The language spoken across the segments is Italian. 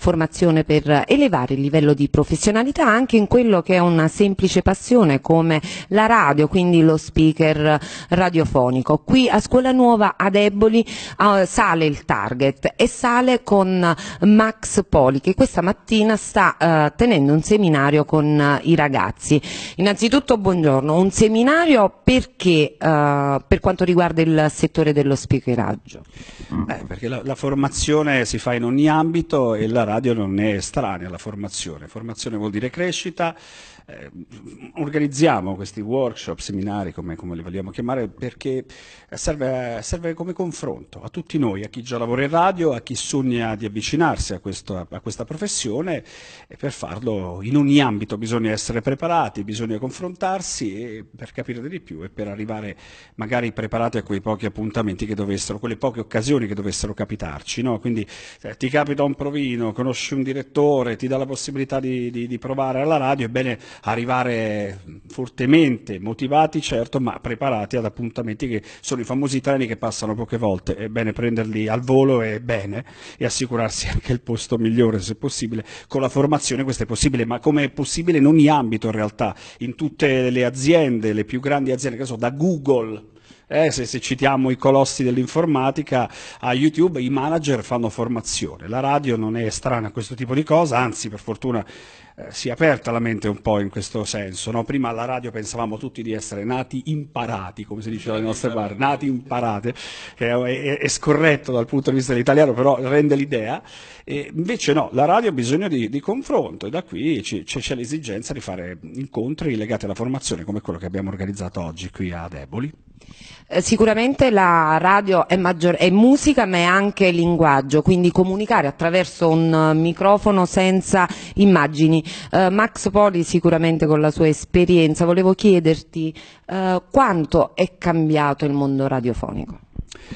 formazione per elevare il livello di professionalità anche in quello che è una semplice passione come la radio, quindi lo speaker radiofonico. Qui a Scuola Nuova ad Eboli uh, sale il target e sale con Max Poli che questa mattina sta uh, tenendo un seminario con uh, i ragazzi. Innanzitutto buongiorno, un seminario perché per quanto riguarda il settore dello speakeraggio? Beh, mm, perché la, la formazione si fa in ogni ambito e la radio non è estranea alla formazione. Formazione vuol dire crescita, eh, organizziamo questi workshop, seminari, come, come li vogliamo chiamare, perché serve, serve, come confronto a tutti noi, a chi già lavora in radio, a chi sogna di avvicinarsi a, questo, a questa professione e per farlo in ogni ambito bisogna essere preparati, bisogna confrontarsi per capire di più e per arrivare magari preparati a quei pochi appuntamenti che dovessero, quelle poche occasioni che dovessero capitarci. No? Quindi eh, ti capita un provino, conosci un direttore, ti dà la possibilità di, di, di provare alla radio, ebbene arrivare fortemente motivati, certo, ma preparati ad appuntamenti che sono i famosi treni che passano poche volte. È bene prenderli al volo e bene e assicurarsi anche il posto migliore se possibile. Con la formazione questo è possibile, ma come è possibile in ogni ambito in realtà, in tutte le aziende, le più grandi aziende, che so, da Google eh, se, se, citiamo i colossi dell'informatica, a YouTube i manager fanno formazione, la radio non è strana a questo tipo di cosa, anzi per fortuna eh, si è aperta la mente un po' in questo senso, no? prima alla radio pensavamo tutti di essere nati imparati, come si dice dalle nostre parti, nati imparate, che è, è, è, scorretto dal punto di vista dell'italiano, però rende l'idea, e invece no, la radio ha bisogno di, di confronto e da qui c'è l'esigenza di fare incontri legati alla formazione come quello che abbiamo organizzato oggi qui a Deboli. Eh, sicuramente la radio è, maggior, è musica ma è anche linguaggio, quindi comunicare attraverso un eh, microfono senza immagini. Eh, Max Poli sicuramente con la sua esperienza, volevo chiederti eh, quanto è cambiato il mondo radiofonico.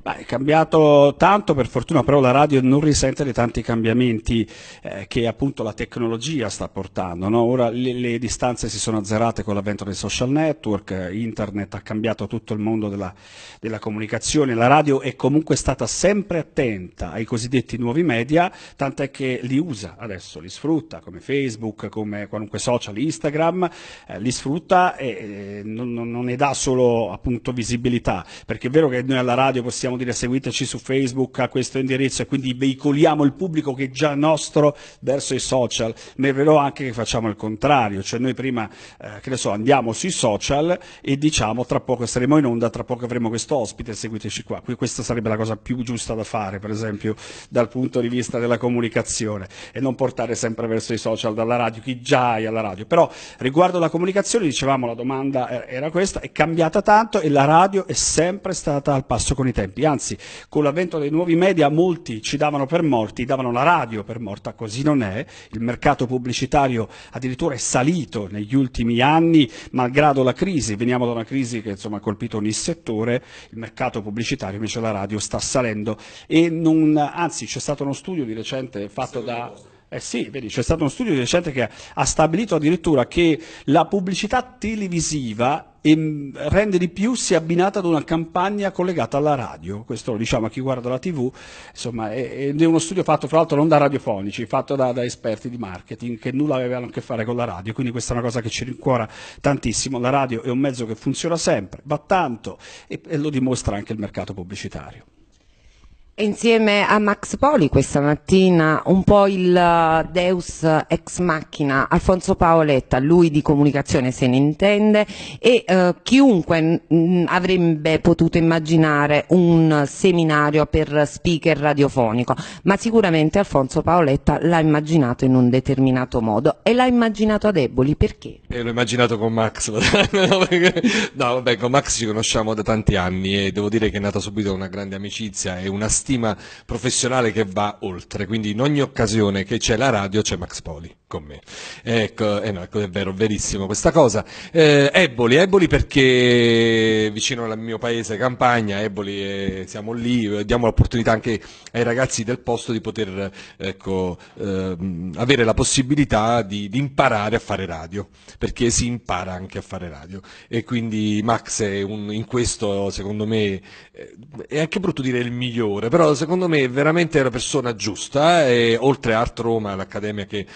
Beh, è cambiato tanto, per fortuna però la radio non risente dei tanti cambiamenti eh, che appunto la tecnologia sta portando. No? Ora le, le, distanze si sono azzerate con l'avvento dei social network, internet ha cambiato tutto il mondo della, della comunicazione, la radio è comunque stata sempre attenta ai cosiddetti nuovi media, tant'è che li usa adesso, li sfrutta come Facebook, come qualunque social, Instagram, eh, li sfrutta e eh, non, non ne dà solo appunto visibilità, perché è vero che noi alla radio radio, possiamo dire seguiteci su Facebook a questo indirizzo e quindi veicoliamo il pubblico che è già nostro verso i social, ma è vero anche che facciamo il contrario, cioè noi prima eh, che ne so, andiamo sui social e diciamo tra poco saremo in onda, tra poco avremo questo ospite, seguiteci qua. Qui questa sarebbe la cosa più giusta da fare, per esempio, dal punto di vista della comunicazione e non portare sempre verso i social dalla radio chi già hai alla radio. Però riguardo alla comunicazione, dicevamo la domanda eh, era questa, è cambiata tanto e la radio è sempre stata al passo con alcuni tempi, anzi con l'avvento dei nuovi media molti ci davano per morti, davano la radio per morta, così non è, il mercato pubblicitario addirittura è salito negli ultimi anni malgrado la crisi, veniamo da una crisi che insomma, ha colpito ogni settore, il mercato pubblicitario invece la radio sta salendo e non, anzi c'è stato uno studio di recente fatto da... Eh sì, vedi, c'è stato uno studio di recente che ha stabilito addirittura che la pubblicità televisiva ehm, rende di più se abbinata ad una campagna collegata alla radio. Questo lo diciamo a chi guarda la TV, insomma, è, è uno studio fatto fra l'altro non da radiofonici, fatto da, da, esperti di marketing che nulla avevano a che fare con la radio, quindi questa è una cosa che ci rincuora tantissimo. La radio è un mezzo che funziona sempre, va tanto e, e lo dimostra anche il mercato pubblicitario insieme a Max Poli questa mattina un po' il uh, deus ex machina, Alfonso Paoletta, lui di comunicazione se ne intende e eh, chiunque mh, mm, mm, avrebbe potuto immaginare un seminario per speaker radiofonico, ma sicuramente Alfonso Paoletta l'ha immaginato in un determinato modo e l'ha immaginato a deboli, perché? Eh, l'ho immaginato con Max, no vabbè con Max ci conosciamo da tanti anni e devo dire che è nata subito una grande amicizia e una storia stima professionale che va oltre, quindi in ogni occasione che c'è la radio c'è Max Poli con me. Ecco, eh no, ecco, è vero, verissimo questa cosa. Eh, Eboli, Eboli perché vicino al mio paese, Campagna, Eboli, eh, siamo lì, eh, diamo l'opportunità anche ai ragazzi del posto di poter ecco, ehm, avere la possibilità di, di, imparare a fare radio, perché si impara anche a fare radio. E quindi Max un, in questo, secondo me, eh, è anche brutto dire il migliore, però secondo me è veramente la persona giusta eh, e oltre a Art Roma, l'accademia che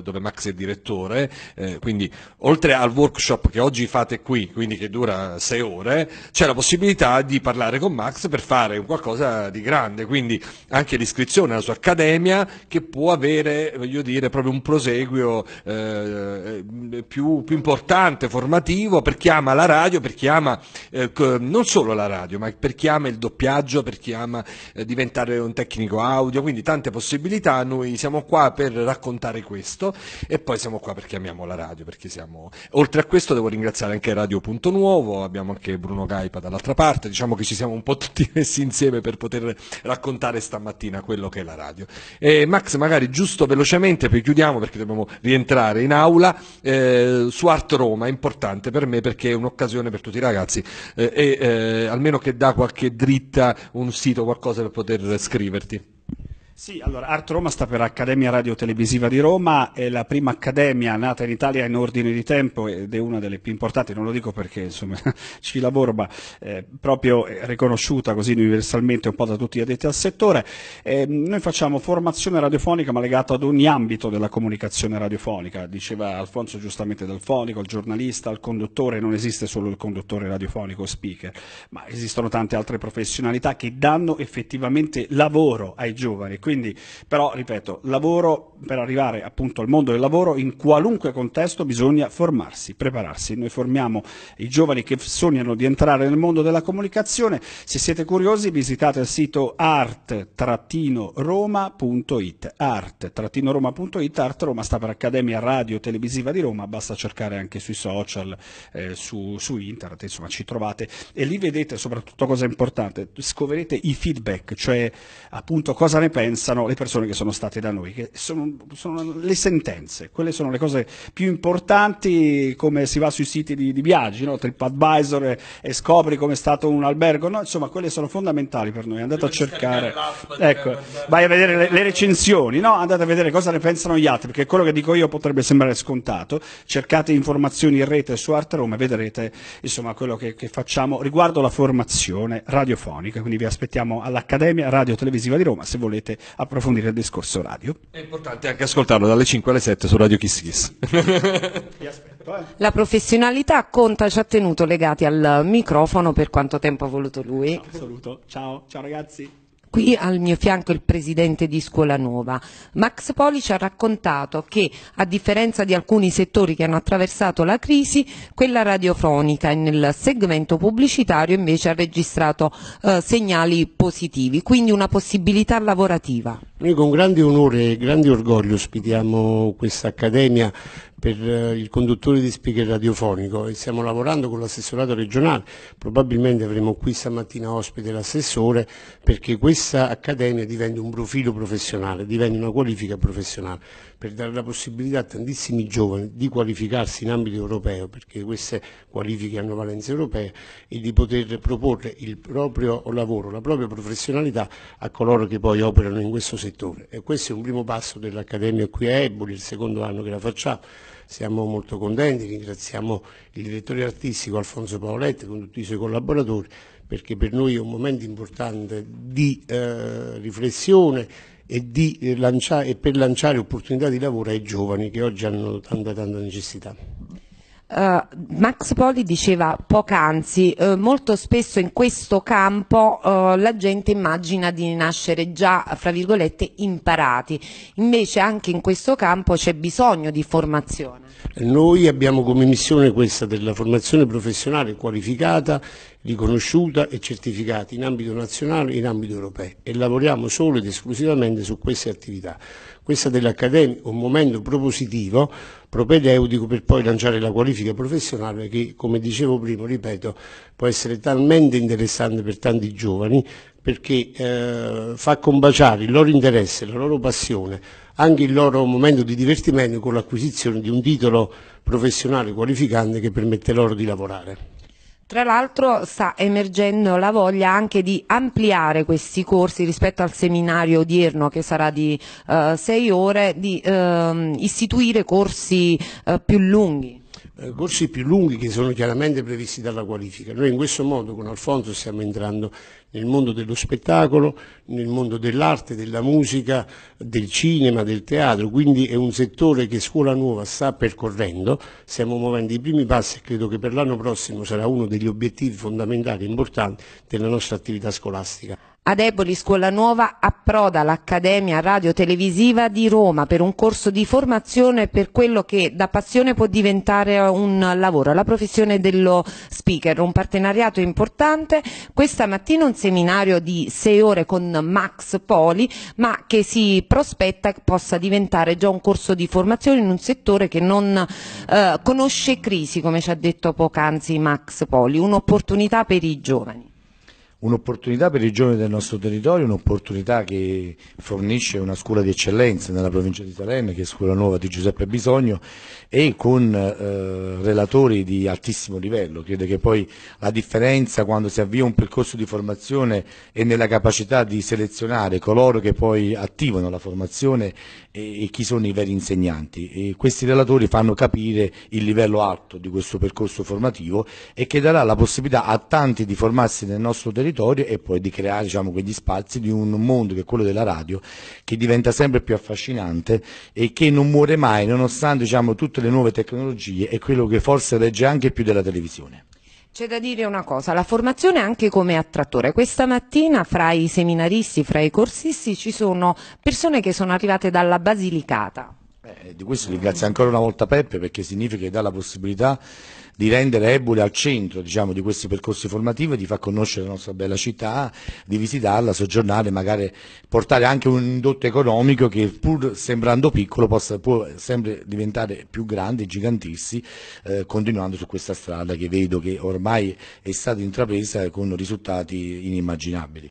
dove Max è direttore, eh, quindi oltre al workshop che oggi fate qui, quindi che dura sei ore, c'è la possibilità di parlare con Max per fare qualcosa di grande, quindi anche l'iscrizione alla sua accademia che può avere, voglio dire, proprio un proseguio eh, eh più, più, importante, formativo, per chi ama la radio, per chi ama eh, non solo la radio, ma per chi ama il doppiaggio, per chi ama eh, diventare un tecnico audio, quindi tante possibilità, noi siamo qua per raccontare questo questo e poi siamo qua perché amiamo la radio, perché siamo... Oltre a questo devo ringraziare anche Radio.Nuovo, abbiamo anche Bruno Gaipa dall'altra parte, diciamo che ci siamo un po' tutti messi insieme per poter raccontare stamattina quello che è la radio. E Max, magari giusto velocemente, poi chiudiamo perché dobbiamo rientrare in aula, eh, su Art Roma, è importante per me perché è un'occasione per tutti i ragazzi eh, e eh, almeno che dà qualche dritta, un sito, qualcosa per poter scriverti. Sì, allora Art Roma sta per Accademia Radio Televisiva di Roma, è la prima accademia nata in Italia in ordine di tempo ed è una delle più importanti, non lo dico perché insomma, ci lavoro, ma eh, proprio eh, riconosciuta così universalmente un po' da tutti gli addetti al settore. Eh, noi facciamo formazione radiofonica ma legata ad ogni ambito della comunicazione radiofonica, diceva Alfonso giustamente dal fonico, al giornalista, al conduttore, non esiste solo il conduttore radiofonico speaker, ma esistono tante altre professionalità che danno effettivamente lavoro ai giovani quindi, però, ripeto, lavoro per arrivare appunto al mondo del lavoro in qualunque contesto bisogna formarsi, prepararsi. Noi formiamo i giovani che sognano di entrare nel mondo della comunicazione. Se siete curiosi visitate il sito art-roma.it. Art-roma.it, Art Roma sta per Accademia Radio Televisiva di Roma, basta cercare anche sui social, eh, su, su internet, insomma ci trovate e lì vedete soprattutto cosa è importante, scoverete i feedback, cioè appunto cosa ne pensate pensano le persone che sono state da noi, che sono, sono le sentenze, quelle sono le cose più importanti come si va sui siti di, di viaggi, no? TripAdvisor e, e, scopri come è stato un albergo, no? insomma quelle sono fondamentali per noi, andate a cercare, ecco, vai a vedere le, le recensioni, no? andate a vedere cosa ne pensano gli altri, perché quello che dico io potrebbe sembrare scontato, cercate informazioni in rete su Art Roma e vedrete insomma, quello che, che facciamo riguardo la formazione radiofonica, quindi vi aspettiamo all'Accademia Radio Televisiva di Roma se volete approfondire il discorso radio. È importante anche ascoltarlo dalle 5 alle 7 su Radio Kiss Kiss. Eh. La professionalità Conta ci ha tenuto legati al microfono per quanto tempo ha voluto lui. Assoluto. Ciao, ciao ragazzi. Qui al mio fianco il presidente di Scuola Scuolanova. Max Poli ci ha raccontato che, a differenza di alcuni settori che hanno attraversato la crisi, quella radiofonica e nel segmento pubblicitario invece ha registrato eh, segnali positivi, quindi una possibilità lavorativa. Noi con grande onore e grande orgoglio ospitiamo questa accademia per eh, il conduttore di speaker radiofonico e stiamo lavorando con l'assessorato regionale, probabilmente avremo qui stamattina ospite l'assessore perché questa accademia diventi un profilo professionale, diventi una qualifica professionale per dare la possibilità a tantissimi giovani di qualificarsi in ambito europeo perché queste qualifiche hanno valenza europea e di poter proporre il proprio lavoro, la propria professionalità a coloro che poi operano in questo settore e questo è un primo passo dell'Accademia qui a Eboli, il secondo anno che la facciamo siamo molto contenti, ringraziamo il direttore artistico Alfonso Paoletti con tutti i suoi collaboratori perché per noi è un momento importante di eh, riflessione e, di, eh, e per lanciare opportunità di lavoro ai giovani che oggi hanno tanta tanta necessità. Uh, Max Poli diceva poc'anzi, uh, molto spesso in questo campo uh, la gente immagina di nascere già, fra virgolette, imparati, invece anche in questo campo c'è bisogno di formazione. Noi abbiamo come missione questa della formazione professionale qualificata, riconosciuta e certificata in ambito nazionale e in ambito europeo e lavoriamo solo ed esclusivamente su queste attività questa dell'Accademia un momento propositivo, propedeutico per poi lanciare la qualifica professionale che, come dicevo prima, ripeto, può essere talmente interessante per tanti giovani perché eh, fa combaciare il loro interesse, la loro passione, anche il loro momento di divertimento con l'acquisizione di un titolo professionale qualificante che permette loro di lavorare. Tra l'altro sta emergendo la voglia anche di ampliare questi corsi rispetto al seminario odierno che sarà di 6 eh, ore, di eh, istituire corsi eh, più lunghi eh, corsi più lunghi che sono chiaramente previsti dalla qualifica. Noi in questo modo con Alfonso stiamo entrando nel mondo dello spettacolo, nel mondo dell'arte, della musica, del cinema, del teatro, quindi è un settore che Scuola Nuova sta percorrendo, stiamo muovendo i primi passi e credo che per l'anno prossimo sarà uno degli obiettivi fondamentali e importanti della nostra attività scolastica. Ad Scuola Nuova approda l'Accademia Radiotelevisiva di Roma per un corso di formazione per quello che da passione può diventare un lavoro, la professione dello speaker, un partenariato importante. Questa mattina un seminario di sei ore con Max Poli, ma che si prospetta possa diventare già un corso di formazione in un settore che non eh, conosce crisi, come ci ha detto poc'anzi Max Poli, un'opportunità per i giovani un'opportunità per i giovani del nostro territorio, un'opportunità che fornisce una scuola di eccellenza nella provincia di Salerno, che è Scuola Nuova di Giuseppe Bisogno, e con eh, relatori di altissimo livello. Credo che poi la differenza quando si avvia un percorso di formazione è nella capacità di selezionare coloro che poi attivano la formazione e, e chi sono i veri insegnanti. E questi relatori fanno capire il livello alto di questo percorso formativo e che darà la possibilità a tanti di formarsi nel nostro territorio territorio e poi di creare diciamo, quegli spazi di un mondo che è quello della radio che diventa sempre più affascinante e che non muore mai nonostante diciamo, tutte le nuove tecnologie e quello che forse regge anche più della televisione. C'è da dire una cosa, la formazione anche come attrattore. Questa mattina fra i seminaristi, fra i corsisti ci sono persone che sono arrivate dalla Basilicata. Beh, di questo ringrazio ancora una volta Peppe perché significa che dà la possibilità di rendere Ebule al centro diciamo, di questi percorsi formativi, di far conoscere la nostra bella città, di visitarla, soggiornare, magari portare anche un indotto economico che pur sembrando piccolo possa, può sempre diventare più grande, gigantirsi, eh, continuando su questa strada che vedo che ormai è stata intrapresa con risultati inimmaginabili.